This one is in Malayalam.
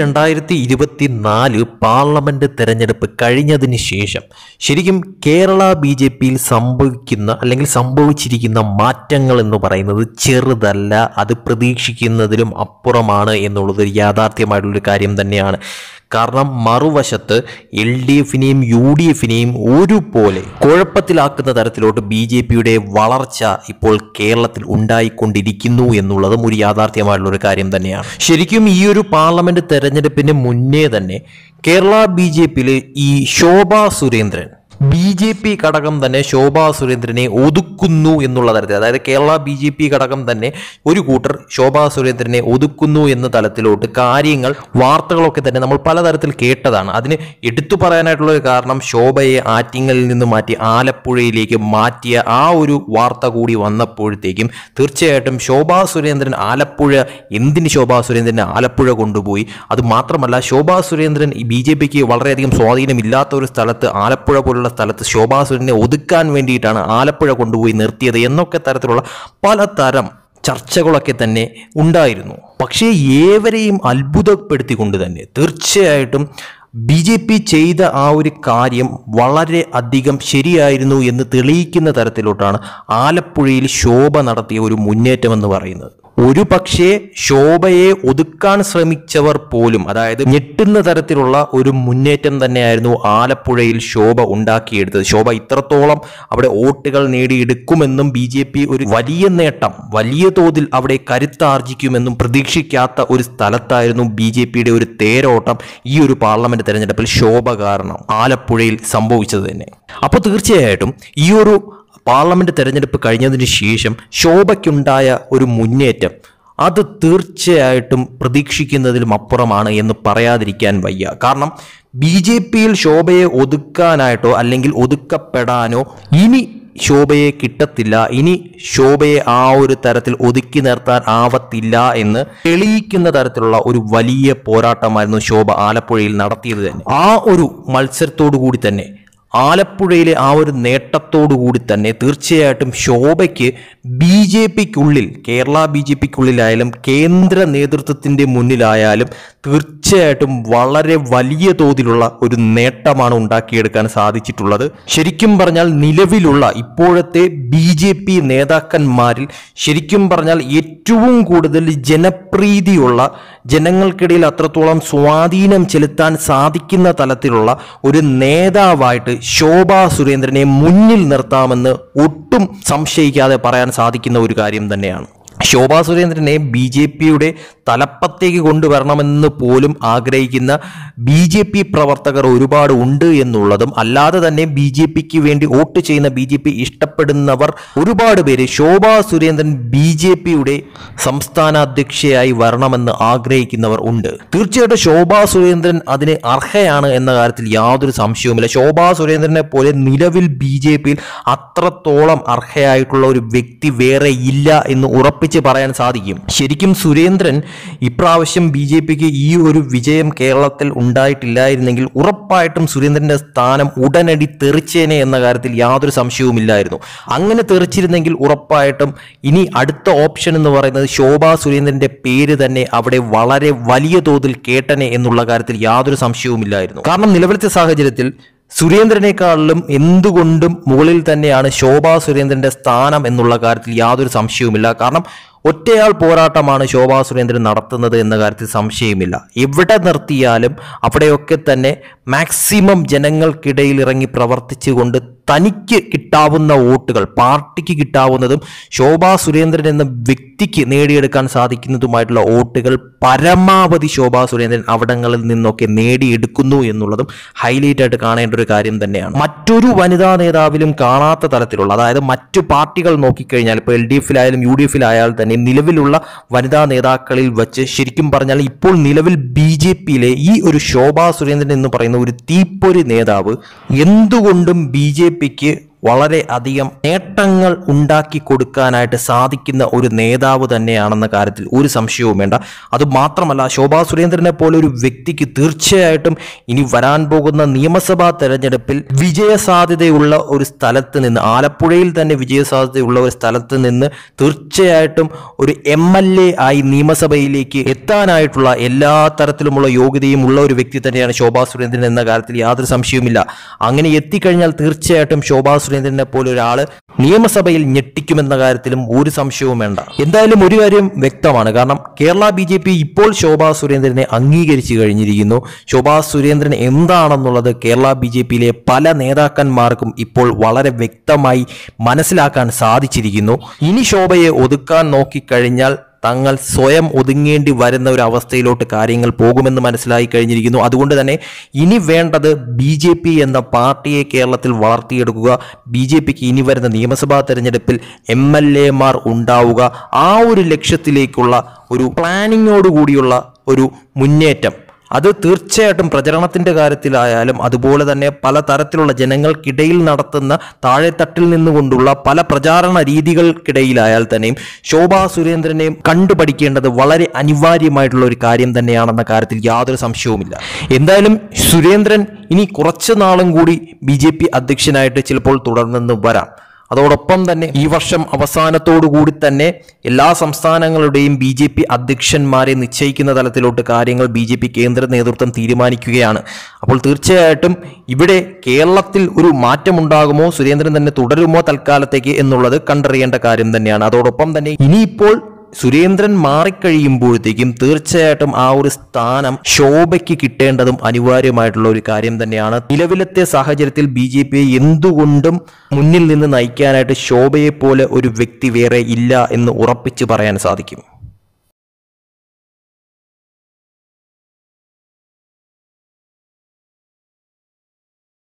രണ്ടായിരത്തി ഇരുപത്തി നാല് പാർലമെൻറ്റ് തെരഞ്ഞെടുപ്പ് കഴിഞ്ഞതിന് ശേഷം ശരിക്കും കേരള ബി ജെ പിയിൽ സംഭവിക്കുന്ന അല്ലെങ്കിൽ സംഭവിച്ചിരിക്കുന്ന മാറ്റങ്ങൾ എന്ന് പറയുന്നത് ചെറുതല്ല അത് പ്രതീക്ഷിക്കുന്നതിലും അപ്പുറമാണ് എന്നുള്ളത് യാഥാർത്ഥ്യമായിട്ടുള്ളൊരു കാര്യം തന്നെയാണ് കാരണം മറുവശത്ത് എൽ ഡി എഫിനെയും യു ഡി എഫിനെയും ഒരുപോലെ കുഴപ്പത്തിലാക്കുന്ന തരത്തിലോട്ട് ബി ജെ പിയുടെ വളർച്ച ഇപ്പോൾ കേരളത്തിൽ ഉണ്ടായിക്കൊണ്ടിരിക്കുന്നു എന്നുള്ളതും ഒരു യാഥാർത്ഥ്യമായിട്ടുള്ള ഒരു കാര്യം തന്നെയാണ് ശരിക്കും ഈ ഒരു പാർലമെന്റ് തെരഞ്ഞെടുപ്പിന് മുന്നേ തന്നെ കേരള ബി ജെ പിയിലെ ഈ Shobha Surendran B J P ഘടകം തന്നെ ശോഭാ സുരേന്ദ്രനെ ഒതുക്കുന്നു എന്നുള്ള തരത്തിൽ അതായത് കേരള ബി ജെ പി ഘടകം തന്നെ ഒരു കൂട്ടർ ശോഭാ സുരേന്ദ്രനെ ഒതുക്കുന്നു എന്ന തലത്തിലോട്ട് കാര്യങ്ങൾ വാർത്തകളൊക്കെ തന്നെ നമ്മൾ പലതരത്തിൽ കേട്ടതാണ് അതിന് എടുത്തു പറയാനായിട്ടുള്ള ഒരു കാരണം ശോഭയെ ആറ്റിങ്ങലിൽ നിന്ന് മാറ്റി ആലപ്പുഴയിലേക്ക് മാറ്റിയ ആ ഒരു വാർത്ത കൂടി വന്നപ്പോഴത്തേക്കും തീർച്ചയായിട്ടും ശോഭാ സുരേന്ദ്രൻ ആലപ്പുഴ എന്തിന് ശോഭാ സുരേന്ദ്രനെ ആലപ്പുഴ കൊണ്ടുപോയി അത് മാത്രമല്ല ശോഭാ സുരേന്ദ്രൻ ബി ജെ പിക്ക് വളരെയധികം സ്വാധീനമില്ലാത്ത ഒരു സ്ഥലത്ത് ആലപ്പുഴ പോലുള്ള എന്നുള്ള സ്ഥലത്ത് ശോഭാസുരനെ ഒതുക്കാൻ വേണ്ടിയിട്ടാണ് ആലപ്പുഴ കൊണ്ടുപോയി നിർത്തിയത് എന്നൊക്കെ തരത്തിലുള്ള പലതരം ചർച്ചകളൊക്കെ തന്നെ ഉണ്ടായിരുന്നു പക്ഷേ ഏവരെയും അത്ഭുതപ്പെടുത്തിക്കൊണ്ട് തന്നെ തീർച്ചയായിട്ടും ബി ജെ പി ചെയ്ത ആ ഒരു കാര്യം വളരെ അധികം ശരിയായിരുന്നു എന്ന് തെളിയിക്കുന്ന തരത്തിലോട്ടാണ് ആലപ്പുഴയിൽ ശോഭ നടത്തിയ ഒരു മുന്നേറ്റമെന്ന് പറയുന്നത് ഒരു പക്ഷേ ശോഭയെ ഒതുക്കാൻ ശ്രമിച്ചവർ പോലും അതായത് ഞെട്ടുന്ന തരത്തിലുള്ള ഒരു മുന്നേറ്റം തന്നെയായിരുന്നു ആലപ്പുഴയിൽ ശോഭ ഉണ്ടാക്കിയെടുത്തത് ശോഭ ഇത്രത്തോളം അവിടെ വോട്ടുകൾ നേടിയെടുക്കുമെന്നും ബി ജെ പി ഒരു വലിയ നേട്ടം വലിയ തോതിൽ അവിടെ കരുത്താർജിക്കുമെന്നും പ്രതീക്ഷിക്കാത്ത ഒരു സ്ഥലത്തായിരുന്നു ബി ജെ പിയുടെ ഒരു തേരോട്ടം ഈ ഒരു പാർലമെന്റ് തെരഞ്ഞെടുപ്പിൽ ശോഭ കാരണം ആലപ്പുഴയിൽ സംഭവിച്ചത് തന്നെ അപ്പോൾ തീർച്ചയായിട്ടും ഈ ഒരു പാർലമെന്റ് തെരഞ്ഞെടുപ്പ് കഴിഞ്ഞതിന് ശേഷം ശോഭയ്ക്കുണ്ടായ ഒരു മുന്നേറ്റം അത് തീർച്ചയായിട്ടും പ്രതീക്ഷിക്കുന്നതിലും അപ്പുറമാണ് എന്ന് പറയാതിരിക്കാൻ വയ്യ കാരണം ബി ജെ പിയിൽ ശോഭയെ ഒതുക്കാനായിട്ടോ അല്ലെങ്കിൽ ഒതുക്കപ്പെടാനോ ഇനി ശോഭയെ കിട്ടത്തില്ല ഇനി ശോഭയെ ആ ഒരു തരത്തിൽ ഒതുക്കി നിർത്താൻ ആവത്തില്ല എന്ന് തെളിയിക്കുന്ന തരത്തിലുള്ള ഒരു വലിയ പോരാട്ടമായിരുന്നു ശോഭ ആലപ്പുഴയിൽ നടത്തിയത് തന്നെ ആ ഒരു മത്സരത്തോടു കൂടി തന്നെ ആലപ്പുഴയിലെ ആ ഒരു നേട്ടത്തോടുകൂടി തന്നെ തീർച്ചയായിട്ടും ശോഭയ്ക്ക് ബി ജെ പിക്കുള്ളിൽ കേരള ബി ജെ പിക്കുള്ളിലായാലും കേന്ദ്ര നേതൃത്വത്തിൻ്റെ മുന്നിലായാലും തീർച്ചയായിട്ടും വളരെ വലിയ തോതിലുള്ള ഒരു നേട്ടമാണ് ഉണ്ടാക്കിയെടുക്കാൻ സാധിച്ചിട്ടുള്ളത് ശരിക്കും പറഞ്ഞാൽ നിലവിലുള്ള ഇപ്പോഴത്തെ ബി ജെ പി നേതാക്കന്മാരിൽ ശരിക്കും പറഞ്ഞാൽ ഏറ്റവും കൂടുതൽ ജനപ്രീതിയുള്ള ജനങ്ങൾക്കിടയിൽ അത്രത്തോളം സ്വാധീനം ചെലുത്താൻ സാധിക്കുന്ന തലത്തിലുള്ള ഒരു നേതാവായിട്ട് ശോഭാ സുരേന്ദ്രനെ മുന്നിൽ നിർത്താമെന്ന് ഒട്ടും സംശയിക്കാതെ പറയാൻ സാധിക്കുന്ന ഒരു കാര്യം തന്നെയാണ് ശോഭാ സുരേന്ദ്രനെ ബി ജെ പിയുടെ തലപ്പത്തേക്ക് കൊണ്ടുവരണമെന്ന് പോലും ആഗ്രഹിക്കുന്ന ബി ജെ പി പ്രവർത്തകർ ഒരുപാട് ഉണ്ട് എന്നുള്ളതും അല്ലാതെ തന്നെ ബി ജെ പിക്ക് വേണ്ടി വോട്ട് ചെയ്യുന്ന ബി ജെ പി ഇഷ്ടപ്പെടുന്നവർ ഒരുപാട് പേര് ശോഭാ സുരേന്ദ്രൻ ബി ജെ പിയുടെ സംസ്ഥാന അധ്യക്ഷയായി വരണമെന്ന് ആഗ്രഹിക്കുന്നവർ ഉണ്ട് തീർച്ചയായിട്ടും ശോഭാ സുരേന്ദ്രൻ അതിന് അർഹയാണ് എന്ന കാര്യത്തിൽ യാതൊരു സംശയവുമില്ല ശോഭാ സുരേന്ദ്രനെ പോലെ നിലവിൽ ബി ജെ പിയിൽ അത്രത്തോളം അർഹയായിട്ടുള്ള ഒരു വ്യക്തി വേറെ ഇല്ല എന്ന് ഉറപ്പ് ഉറപ്പിച്ച് പറയാൻ സാധിക്കും ശരിക്കും സുരേന്ദ്രൻ ഇപ്രാവശ്യം ബി ജെ പിക്ക് ഈ ഒരു വിജയം കേരളത്തിൽ ഉണ്ടായിട്ടില്ലായിരുന്നെങ്കിൽ ഉറപ്പായിട്ടും സുരേന്ദ്രൻ്റെ സ്ഥാനം ഉടനടി തെറിച്ചേനെ എന്ന കാര്യത്തിൽ യാതൊരു സംശയവുമില്ലായിരുന്നു അങ്ങനെ തെറിച്ചിരുന്നെങ്കിൽ ഉറപ്പായിട്ടും ഇനി അടുത്ത ഓപ്ഷൻ എന്ന് പറയുന്നത് ശോഭാ സുരേന്ദ്രൻ്റെ പേര് തന്നെ അവിടെ വളരെ വലിയ തോതിൽ കേട്ടനെ എന്നുള്ള കാര്യത്തിൽ യാതൊരു സംശയവുമില്ലായിരുന്നു കാരണം നിലവിലത്തെ സാഹചര്യത്തിൽ സുരേന്ദ്രനേക്കാളിലും എന്തുകൊണ്ടും മുകളിൽ തന്നെയാണ് ശോഭാ സുരേന്ദ്രന്റെ സ്ഥാനം എന്നുള്ള കാര്യത്തിൽ യാതൊരു സംശയവുമില്ല കാരണം ഒറ്റയാൾ പോരാട്ടമാണ് ശോഭാ സുരേന്ദ്രൻ നടത്തുന്നത് എന്ന കാര്യത്തിൽ സംശയമില്ല എവിടെ നിർത്തിയാലും അവിടെയൊക്കെ തന്നെ മാക്സിമം ജനങ്ങൾക്കിടയിൽ ഇറങ്ങി പ്രവർത്തിച്ചുകൊണ്ട് തനിക്ക് കിട്ടാവുന്ന വോട്ടുകൾ പാർട്ടിക്ക് കിട്ടാവുന്നതും ശോഭാ സുരേന്ദ്രൻ എന്ന വ്യക്തിക്ക് നേടിയെടുക്കാൻ സാധിക്കുന്നതുമായിട്ടുള്ള വോട്ടുകൾ പരമാവധി ശോഭാ സുരേന്ദ്രൻ അവിടങ്ങളിൽ നിന്നൊക്കെ നേടിയെടുക്കുന്നു എന്നുള്ളതും ഹൈലൈറ്റ് ആയിട്ട് കാണേണ്ട ഒരു കാര്യം തന്നെയാണ് മറ്റൊരു വനിതാ നേതാവിലും കാണാത്ത തരത്തിലുള്ള അതായത് മറ്റു പാർട്ടികൾ നോക്കിക്കഴിഞ്ഞാൽ ഇപ്പോൾ എൽ ഡി എഫിലായാലും യു ഡി എഫിലായാലും തന്നെ നിലവിലുള്ള വനിതാ നേതാക്കളിൽ വെച്ച് ശരിക്കും പറഞ്ഞാൽ ഇപ്പോൾ നിലവിൽ ബി ജെ പിയിലെ ഈ ഒരു ശോഭാ സുരേന്ദ്രൻ എന്ന് പറയുന്ന ഒരു തീപ്പൊരി നേതാവ് എന്തുകൊണ്ടും ബി ജെ പിക്ക് വളരെ അധികം നേട്ടങ്ങൾ ഉണ്ടാക്കി കൊടുക്കാനായിട്ട് സാധിക്കുന്ന ഒരു നേതാവ് തന്നെയാണെന്ന കാര്യത്തിൽ ഒരു സംശയവും വേണ്ട അത് മാത്രമല്ല ശോഭാ സുരേന്ദ്രനെ പോലെ ഒരു വ്യക്തിക്ക് തീർച്ചയായിട്ടും ഇനി വരാൻ പോകുന്ന നിയമസഭാ തെരഞ്ഞെടുപ്പിൽ വിജയസാധ്യതയുള്ള ഒരു സ്ഥലത്ത് നിന്ന് ആലപ്പുഴയിൽ തന്നെ വിജയസാധ്യതയുള്ള ഒരു സ്ഥലത്ത് നിന്ന് തീർച്ചയായിട്ടും ഒരു എം എൽ എ ആയി നിയമസഭയിലേക്ക് എത്താനായിട്ടുള്ള എല്ലാ തരത്തിലുമുള്ള യോഗ്യതയും ഉള്ള ഒരു വ്യക്തി തന്നെയാണ് ശോഭാ സുരേന്ദ്രൻ എന്ന കാര്യത്തിൽ യാതൊരു സംശയവുമില്ല അങ്ങനെ എത്തിക്കഴിഞ്ഞാൽ തീർച്ചയായിട്ടും ശോഭാ സുരേന്ദ്രൻ സുരേന്ദ്രനെ പോലെ ഒരാൾ നിയമസഭയിൽ ഞെട്ടിക്കുമെന്ന കാര്യത്തിലും ഒരു സംശയവും വേണ്ട എന്തായാലും ഒരു കാര്യം വ്യക്തമാണ് കാരണം കേരള ബി ഇപ്പോൾ ശോഭാ സുരേന്ദ്രനെ അംഗീകരിച്ചു കഴിഞ്ഞിരിക്കുന്നു ശോഭാ സുരേന്ദ്രൻ എന്താണെന്നുള്ളത് കേരള ബി പല നേതാക്കന്മാർക്കും ഇപ്പോൾ വളരെ വ്യക്തമായി മനസ്സിലാക്കാൻ സാധിച്ചിരിക്കുന്നു ഇനി ശോഭയെ ഒതുക്കാൻ നോക്കിക്കഴിഞ്ഞാൽ തങ്ങൾ സ്വയം ഒതുങ്ങേണ്ടി വരുന്ന ഒരു അവസ്ഥയിലോട്ട് കാര്യങ്ങൾ പോകുമെന്ന് മനസ്സിലായി കഴിഞ്ഞിരിക്കുന്നു അതുകൊണ്ട് തന്നെ ഇനി വേണ്ടത് ബി ജെ പി എന്ന പാർട്ടിയെ കേരളത്തിൽ വളർത്തിയെടുക്കുക ബി ജെ പിക്ക് ഇനി വരുന്ന നിയമസഭാ തെരഞ്ഞെടുപ്പിൽ എം എൽ എമാർ ഉണ്ടാവുക ആ ഒരു ലക്ഷ്യത്തിലേക്കുള്ള ഒരു പ്ലാനിങ്ങോടുകൂടിയുള്ള ഒരു മുന്നേറ്റം അത് തീർച്ചയായിട്ടും പ്രചരണത്തിൻ്റെ കാര്യത്തിലായാലും അതുപോലെ തന്നെ പല തരത്തിലുള്ള ജനങ്ങൾക്കിടയിൽ നടത്തുന്ന താഴെത്തട്ടിൽ നിന്നുകൊണ്ടുള്ള പല പ്രചാരണ രീതികൾക്കിടയിലായാൽ തന്നെയും ശോഭാ സുരേന്ദ്രനെയും കണ്ടുപഠിക്കേണ്ടത് വളരെ അനിവാര്യമായിട്ടുള്ള ഒരു കാര്യം തന്നെയാണെന്ന കാര്യത്തിൽ യാതൊരു സംശയവുമില്ല എന്തായാലും സുരേന്ദ്രൻ ഇനി കുറച്ച് നാളും കൂടി ബി അധ്യക്ഷനായിട്ട് ചിലപ്പോൾ തുടർന്നെന്ന് വരാം അതോടൊപ്പം തന്നെ ഈ വർഷം കൂടി തന്നെ എല്ലാ സംസ്ഥാനങ്ങളുടെയും ബി ജെ പി അധ്യക്ഷന്മാരെ നിശ്ചയിക്കുന്ന തലത്തിലോട്ട് കാര്യങ്ങൾ ബി ജെ പി കേന്ദ്ര നേതൃത്വം തീരുമാനിക്കുകയാണ് അപ്പോൾ തീർച്ചയായിട്ടും ഇവിടെ കേരളത്തിൽ ഒരു മാറ്റമുണ്ടാകുമോ സുരേന്ദ്രൻ തന്നെ തുടരുമോ തൽക്കാലത്തേക്ക് എന്നുള്ളത് കണ്ടറിയേണ്ട കാര്യം തന്നെയാണ് അതോടൊപ്പം തന്നെ ഇനിയിപ്പോൾ സുരേന്ദ്രൻ മാറിക്കഴിയുമ്പോഴത്തേക്കും തീർച്ചയായിട്ടും ആ ഒരു സ്ഥാനം ശോഭയ്ക്ക് കിട്ടേണ്ടതും അനിവാര്യമായിട്ടുള്ള ഒരു കാര്യം തന്നെയാണ് നിലവിലത്തെ സാഹചര്യത്തിൽ ബി ജെ പി എന്തുകൊണ്ടും മുന്നിൽ നിന്ന് നയിക്കാനായിട്ട് ശോഭയെപ്പോലെ ഒരു വ്യക്തി വേറെ ഇല്ല എന്ന് ഉറപ്പിച്ചു പറയാൻ സാധിക്കും